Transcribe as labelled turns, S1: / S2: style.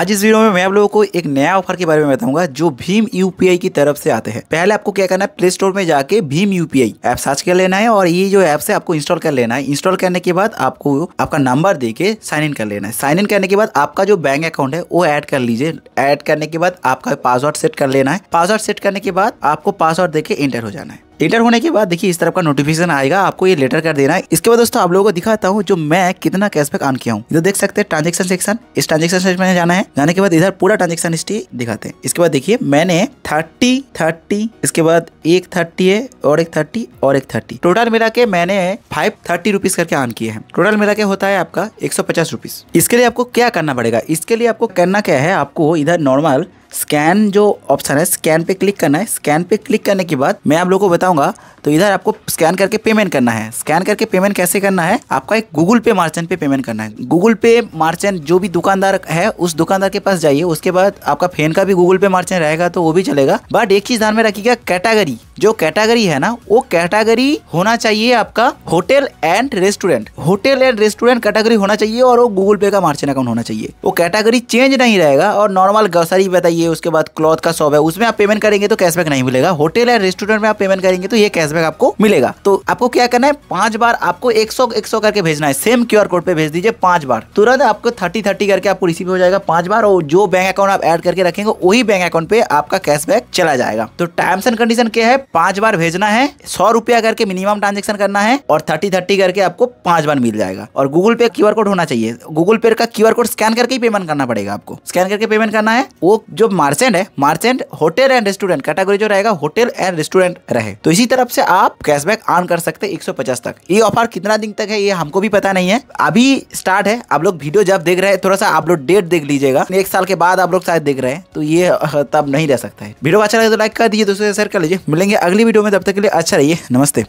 S1: आज इस वीडियो में मैं आप लोगों को एक नया ऑफर के बारे में बताऊंगा जो भीम यूपीआई की तरफ से आते हैं पहले आपको क्या करना है प्ले स्टोर में जाके भीम यूपीआई ऐप सर्च कर लेना है और ये जो ऐप है आपको इंस्टॉल कर लेना है इंस्टॉल करने के बाद आपको आपका नंबर देके साइन इन कर लेना है साइन इन करने के बाद आपका जो बैंक अकाउंट है वो ऐड कर लीजिए एड करने के बाद आपका पासवर्ड सेट कर लेना है पासवर्ड सेट करने के बाद आपको पासवर्ड के एंटर हो जाना है डिलीट होने के बाद देखिए इस तरफ का नोटिफिकेशन आएगा आपको ये लेटर कर देना है इसके बाद दोस्तों आप लोगों को दिखाता हूँ जो मैं कितना कैशबैक ऑन किया हूँ इधर देख सकते हैं ट्रांजेक्शन सेक्शन इस ट्रांजेक्शन सेक्शन में जाना है जाने के बाद इधर पूरा ट्रांजेक्शन हिस्ट्री दिखाते हैं इसके बाद देखिए मैंने थर्टी थर्टी इसके बाद एक थर्टी है और एक थर्टी और एक थर्टी टोटल मिला के मैंने फाइव थर्टी रुपीज करके ऑन किए हैं टोटल मिला के होता है आपका एक सौ पचास रुपीज इसके लिए आपको क्या करना पड़ेगा इसके लिए आपको करना क्या है आपको इधर नॉर्मल स्कैन जो ऑप्शन है स्कैन पे क्लिक करना है स्कैन पे क्लिक करने के बाद मैं आप लोगों को बताऊंगा तो इधर आपको स्कैन करके पेमेंट करना है स्कैन करके पेमेंट कैसे करना है आपका एक गूगल पे मार्चेंट पे पेमेंट करना है गूगल पे मार्चेंट जो भी दुकानदार है उस दुकानदार के पास जाइए उसके बाद आपका फेन का भी गूगल पे मार्चेंट रहेगा तो वो भी चलेगा बट एक चीज ध्यान में रखिएगा कैटेगरी जो कैटेगरी है ना वो कैटेगरी होना चाहिए आपका hotel and restaurant hotel and restaurant category होना चाहिए और वो गूगल पे का मार्चिन अकाउंट होना चाहिए वो कैटेगरी चेंज नहीं रहेगा और नॉर्मल ग्रोसरी बताइए उसके बाद क्लॉथ का शॉप है उसमें आप पेमेंट करेंगे तो कैशबैक नहीं मिलेगा होटल एंड रेस्टोरेंट में आप पेमेंट करेंगे तो ये कैशबैक आपको मिलेगा तो आपको क्या करना है पांच बार आपको एक सौ एक सौ करके भेजना है सेम क्यू कोड पे भेज दीजिए पांच बार तुरंत आपको थर्टी थर्टी करके आपको रिसीव हो जाएगा पांच बार और जो बैंक अकाउंट आप एड करके रखेंगे वही बैंक अकाउंट पे आपका कैशबैक चला जाएगा तो टाइम्स एंड कंडीशन क्या है पांच बार भेजना है सौ रुपया करके मिनिमम ट्रांजेक्शन करना है और थर्टी थर्टी करके आपको पांच बार मिल जाएगा और गूगल पे क्यूआर कोड होना चाहिए गूगल पे का क्यूआर कोड स्कैन करके ही पेमेंट करना पड़ेगा आपको स्कैन करके पेमेंट करना है वो जो मार्चेंट है merchant hotel and restaurant category जो रहेगा होटल एंड रेस्टोरेंट रहे तो इसी तरफ से आप कैशबैक अर्न कर सकते एक सौ पचास तक ये ऑफर कितना दिन तक है ये हमको भी पता नहीं है अभी स्टार्ट है आप लोग वीडियो जब देख रहे हैं थोड़ा सा आप लोग डेट देख लीजिएगा एक साल के बाद आप लोग शायद देख रहे हैं तो ये तब नहीं रह सकता है वीडियो अच्छा लगे तो लाइक कर दीजिए दोस्तों शेयर कर लीजिए मिलेंगे अगली वीडियो में तब तक के लिए अच्छा रहिए नमस्ते